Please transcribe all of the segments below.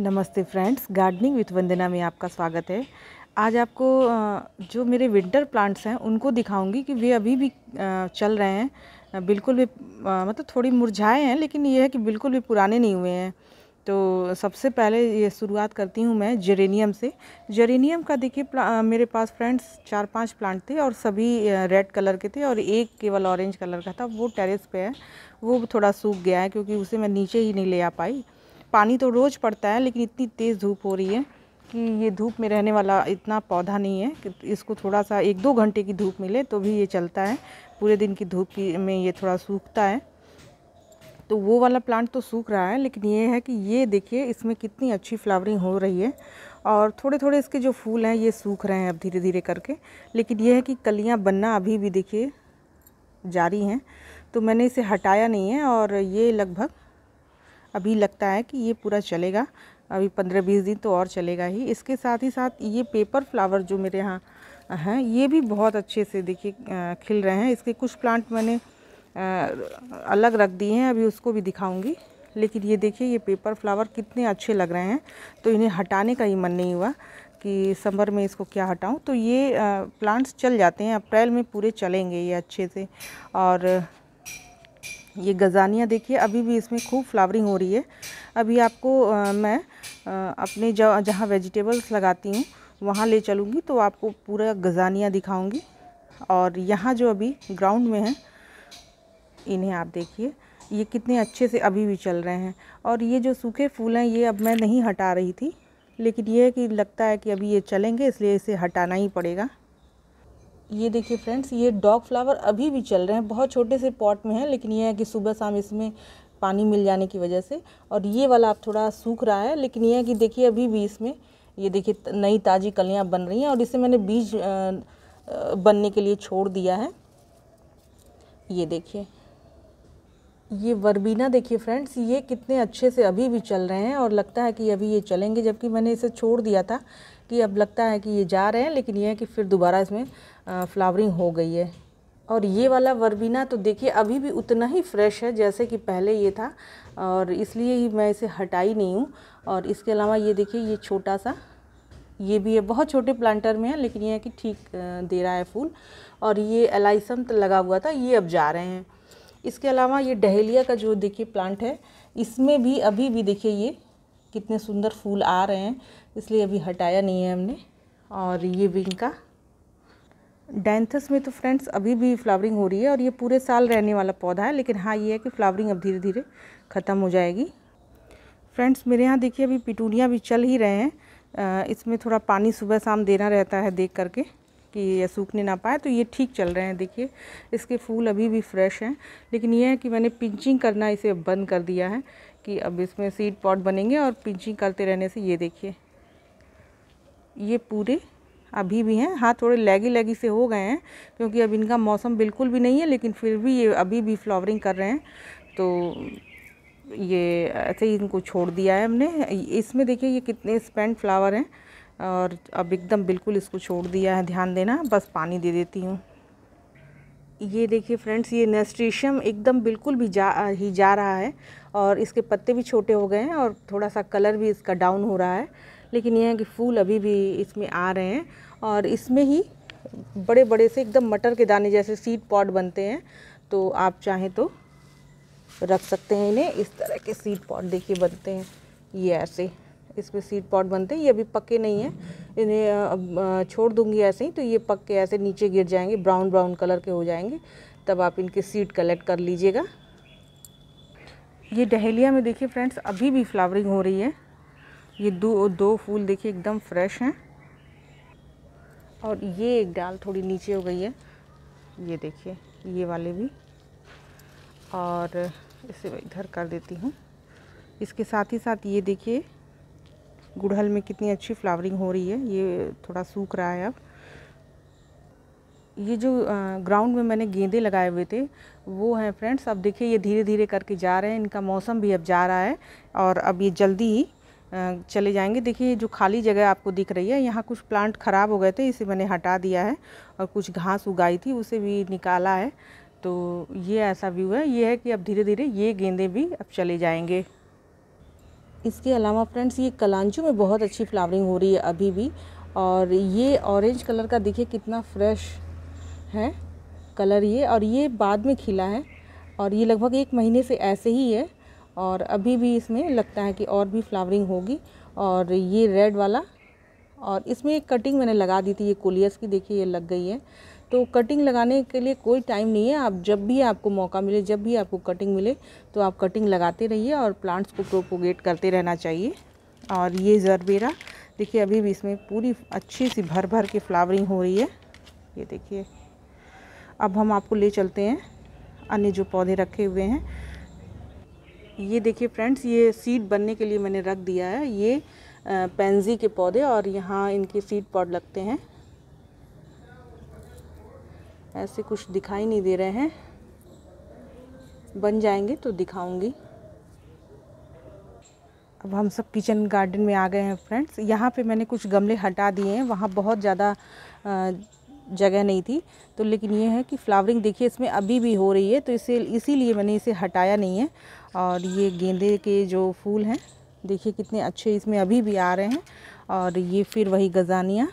नमस्ते friends gardening with वंदना में आपका स्वागत है आज आपको जो मेरे विंटर प्लांट्स हैं उनको दिखाऊंगी कि वे अभी भी चल रहे हैं बिल्कुल भी मतलब थोड़ी मुरझाए हैं लेकिन ये है कि बिल्कुल भी पुराने नहीं हुए हैं तो सबसे पहले ये शुरुआत करती हूँ मैं जेरेनियम से जेरेनियम का देखिए मेरे पास फ्रेंड्स चार पांच प्लांट थे और सभी रेड कलर के थे और एक केवल ऑरेंज कलर का था वो टेरेस पे है वो थोड़ा सूख गया है क्योंकि उसे मैं नीचे ही नहीं ले आ पाई पानी तो रोज़ पड़ता है लेकिन इतनी तेज़ धूप हो रही है कि ये धूप में रहने वाला इतना पौधा नहीं है कि इसको थोड़ा सा एक दो घंटे की धूप मिले तो भी ये चलता है पूरे दिन की धूप की में ये थोड़ा सूखता है तो वो वाला प्लांट तो सूख रहा है लेकिन ये है कि ये देखिए इसमें कितनी अच्छी फ्लावरिंग हो रही है और थोड़े थोड़े इसके जो फूल हैं ये सूख रहे हैं अब धीरे धीरे करके लेकिन ये है कि कलियाँ बनना अभी भी देखिए जारी हैं तो मैंने इसे हटाया नहीं है और ये लगभग अभी लगता है कि ये पूरा चलेगा अभी पंद्रह बीस दिन तो और चलेगा ही इसके साथ ही साथ ये पेपर फ्लावर जो मेरे यहाँ हैं ये भी बहुत अच्छे से देखिए खिल रहे हैं इसके कुछ प्लांट मैंने अलग रख दिए हैं अभी उसको भी दिखाऊंगी लेकिन ये देखिए ये पेपर फ्लावर कितने अच्छे लग रहे हैं तो इन्हें हटाने का ही मन नहीं हुआ कि समर में इसको क्या हटाऊँ तो ये प्लांट्स चल जाते हैं अप्रैल में पूरे चलेंगे ये अच्छे से और ये गज़ानिया देखिए अभी भी इसमें खूब फ्लावरिंग हो रही है अभी आपको आ, मैं आ, अपने जहाँ वेजिटेबल्स लगाती हूँ वहाँ ले चलूँगी तो आपको पूरा गज़ानिया दिखाऊँगी और यहाँ जो अभी ग्राउंड में है इन्हें आप देखिए ये कितने अच्छे से अभी भी चल रहे हैं और ये जो सूखे फूल हैं ये अब मैं नहीं हटा रही थी लेकिन ये है कि लगता है कि अभी ये चलेंगे इसलिए इसे हटाना ही पड़ेगा ये देखिए फ्रेंड्स ये डॉग फ्लावर अभी भी चल रहे हैं बहुत छोटे से पॉट में है लेकिन ये है कि सुबह शाम इसमें पानी मिल जाने की वजह से और ये वाला आप थोड़ा सूख रहा है लेकिन ये है कि देखिए अभी भी इसमें ये देखिए नई ताज़ी कलियाँ बन रही हैं और इसे मैंने बीज बनने के लिए छोड़ दिया है ये देखिए ये वर्बीना देखिए फ्रेंड्स ये कितने अच्छे से अभी भी चल रहे हैं और लगता है कि अभी ये चलेंगे जबकि मैंने इसे छोड़ दिया था कि अब लगता है कि ये जा रहे हैं लेकिन ये है कि फिर दोबारा इसमें फ्लावरिंग हो गई है और ये वाला वर्बीना तो देखिए अभी भी उतना ही फ्रेश है जैसे कि पहले ये था और इसलिए ही मैं इसे हटाई नहीं हूँ और इसके अलावा ये देखिए ये छोटा सा ये भी है बहुत छोटे प्लांटर में है लेकिन ये है कि ठीक दे रहा है फूल और ये एलाइसम लगा हुआ था ये अब जा रहे हैं इसके अलावा ये डहेलिया का जो देखिए प्लांट है इसमें भी अभी भी देखिए ये कितने सुंदर फूल आ रहे हैं इसलिए अभी हटाया नहीं है हमने और ये विंग का डेंथस में तो फ्रेंड्स अभी भी फ्लावरिंग हो रही है और ये पूरे साल रहने वाला पौधा है लेकिन हाँ ये है कि फ्लावरिंग अब धीरे धीरे ख़त्म हो जाएगी फ्रेंड्स मेरे यहाँ देखिए अभी पिटूनिया भी चल ही रहे हैं इसमें थोड़ा पानी सुबह शाम देना रहता है देख करके कि ये सूखने ना पाए तो ये ठीक चल रहे हैं देखिए इसके फूल अभी भी फ्रेश हैं लेकिन ये है कि मैंने पिंचिंग करना इसे बंद कर दिया है कि अब इसमें सीड पॉट बनेंगे और पिंचिंग करते रहने से ये देखिए ये पूरे अभी भी हैं हाँ थोड़े लैगी लैगी से हो गए हैं क्योंकि अब इनका मौसम बिल्कुल भी नहीं है लेकिन फिर भी ये अभी भी फ्लावरिंग कर रहे हैं तो ये ऐसे ही इनको छोड़ दिया है हमने इसमें देखिए ये कितने स्पेंड फ्लावर हैं और अब एकदम बिल्कुल इसको छोड़ दिया है ध्यान देना बस पानी दे देती हूँ ये देखिए फ्रेंड्स ये नेस्ट्रीशियम एकदम बिल्कुल भी जा ही जा रहा है और इसके पत्ते भी छोटे हो गए हैं और थोड़ा सा कलर भी इसका डाउन हो रहा है लेकिन यह है कि फूल अभी भी इसमें आ रहे हैं और इसमें ही बड़े बड़े से एकदम मटर के दाने जैसे सीड पॉट बनते हैं तो आप चाहें तो रख सकते हैं इन्हें इस तरह के सीड पॉट देखिए बनते हैं ये ऐसे इसमें सीड पॉट बनते हैं ये अभी पक्के नहीं हैं इन्हें छोड़ दूंगी ऐसे ही तो ये पक्के ऐसे नीचे गिर जाएंगे ब्राउन ब्राउन कलर के हो जाएंगे तब आप इनके सीड कलेक्ट कर लीजिएगा ये डहेलिया में देखिए फ्रेंड्स अभी भी फ्लावरिंग हो रही है ये दो दो फूल देखिए एकदम फ्रेश हैं और ये एक डाल थोड़ी नीचे हो गई है ये देखिए ये वाले भी और इसे इधर कर देती हूँ इसके साथ ही साथ ये देखिए गुड़हल में कितनी अच्छी फ्लावरिंग हो रही है ये थोड़ा सूख रहा है अब ये जो ग्राउंड में मैंने गेंदे लगाए हुए थे वो हैं फ्रेंड्स अब देखिए ये धीरे धीरे करके जा रहे हैं इनका मौसम भी अब जा रहा है और अब ये जल्दी ही चले जाएंगे देखिए जो खाली जगह आपको दिख रही है यहाँ कुछ प्लांट ख़राब हो गए थे इसे मैंने हटा दिया है और कुछ घास उगाई थी उसे भी निकाला है तो ये ऐसा व्यू है ये है कि अब धीरे धीरे ये गेंदे भी अब चले जाएंगे इसके अलावा फ्रेंड्स ये कलांजू में बहुत अच्छी फ्लावरिंग हो रही है अभी भी और ये ऑरेंज कलर का देखिए कितना फ्रेश है कलर ये और ये बाद में खिला है और ये लगभग एक महीने से ऐसे ही है और अभी भी इसमें लगता है कि और भी फ्लावरिंग होगी और ये रेड वाला और इसमें एक कटिंग मैंने लगा दी थी ये कोलियस की देखिए ये लग गई है तो कटिंग लगाने के लिए कोई टाइम नहीं है आप जब भी आपको मौका मिले जब भी आपको कटिंग मिले तो आप कटिंग लगाते रहिए और प्लांट्स को प्रोपोगेट करते रहना चाहिए और ये जरबेरा देखिए अभी भी इसमें पूरी अच्छी सी भर भर के फ्लावरिंग हो रही है ये देखिए अब हम आपको ले चलते हैं अन्य जो पौधे रखे हुए हैं ये देखिए फ्रेंड्स ये सीड बनने के लिए मैंने रख दिया है ये पेंजी के पौधे और यहाँ इनके सीड पॉड लगते हैं ऐसे कुछ दिखाई नहीं दे रहे हैं बन जाएंगे तो दिखाऊंगी अब हम सब किचन गार्डन में आ गए हैं फ्रेंड्स यहाँ पे मैंने कुछ गमले हटा दिए हैं वहाँ बहुत ज़्यादा जगह नहीं थी तो लेकिन ये है कि फ्लावरिंग देखिए इसमें अभी भी हो रही है तो इसे इसीलिए मैंने इसे हटाया नहीं है और ये गेंदे के जो फूल हैं देखिए कितने अच्छे इसमें अभी भी आ रहे हैं और ये फिर वही गजानिया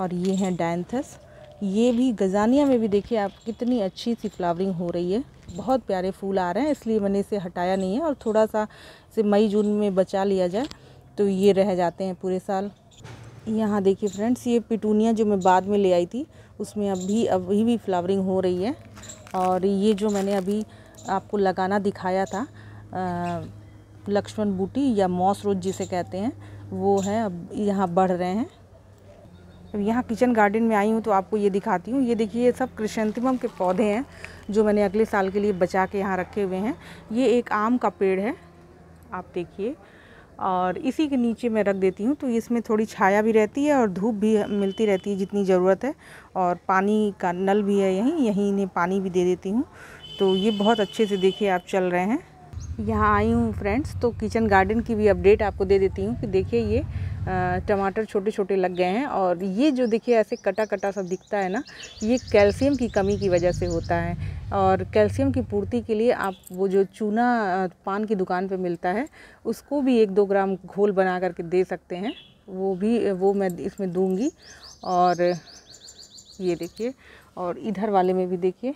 और ये हैं डैंथस ये भी गजानिया में भी देखिए आप कितनी अच्छी सी फ्लावरिंग हो रही है बहुत प्यारे फूल आ रहे हैं इसलिए मैंने इसे हटाया नहीं है और थोड़ा सा इसे मई जून में बचा लिया जाए तो ये रह जाते हैं पूरे साल यहाँ देखिए फ्रेंड्स ये पिटूनिया जो मैं बाद में ले आई थी उसमें अभी अभी भी फ्लावरिंग हो रही है और ये जो मैंने अभी आपको लगाना दिखाया था लक्ष्मण बूटी या मॉस रोज जिसे कहते हैं वो है अब यहाँ बढ़ रहे हैं अब यहाँ किचन गार्डन में आई हूँ तो आपको ये दिखाती हूँ ये देखिए ये सब कृषंतिमम के पौधे हैं जो मैंने अगले साल के लिए बचा के यहाँ रखे हुए हैं ये एक आम का पेड़ है आप देखिए और इसी के नीचे मैं रख देती हूँ तो इसमें थोड़ी छाया भी रहती है और धूप भी मिलती रहती है जितनी ज़रूरत है और पानी का नल भी है यहीं यहीं इन्हें पानी भी दे देती हूँ तो ये बहुत अच्छे से देखिए आप चल रहे हैं यहाँ आई हूँ फ्रेंड्स तो किचन गार्डन की भी अपडेट आपको दे देती हूँ कि देखिए ये टमाटर छोटे छोटे लग गए हैं और ये जो देखिए ऐसे कटा कटा सा दिखता है ना ये कैल्शियम की कमी की वजह से होता है और कैल्शियम की पूर्ति के लिए आप वो जो चूना पान की दुकान पे मिलता है उसको भी एक दो ग्राम घोल बना करके दे सकते हैं वो भी वो मैं इसमें दूंगी और ये देखिए और इधर वाले में भी देखिए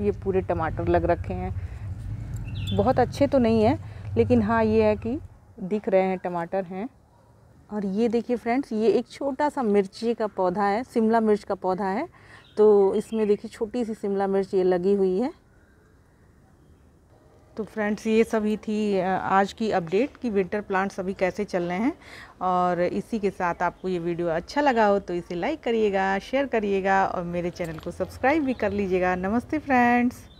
ये पूरे टमाटर लग रखे हैं बहुत अच्छे तो नहीं है लेकिन हाँ ये है कि दिख रहे हैं टमाटर हैं और ये देखिए फ्रेंड्स ये एक छोटा सा मिर्ची का पौधा है शिमला मिर्च का पौधा है तो इसमें देखिए छोटी सी शिमला मिर्च ये लगी हुई है तो फ्रेंड्स ये सभी थी आज की अपडेट कि विंटर प्लांट्स अभी कैसे चल रहे हैं और इसी के साथ आपको ये वीडियो अच्छा लगा हो तो इसे लाइक करिएगा शेयर करिएगा और मेरे चैनल को सब्सक्राइब भी कर लीजिएगा नमस्ते फ्रेंड्स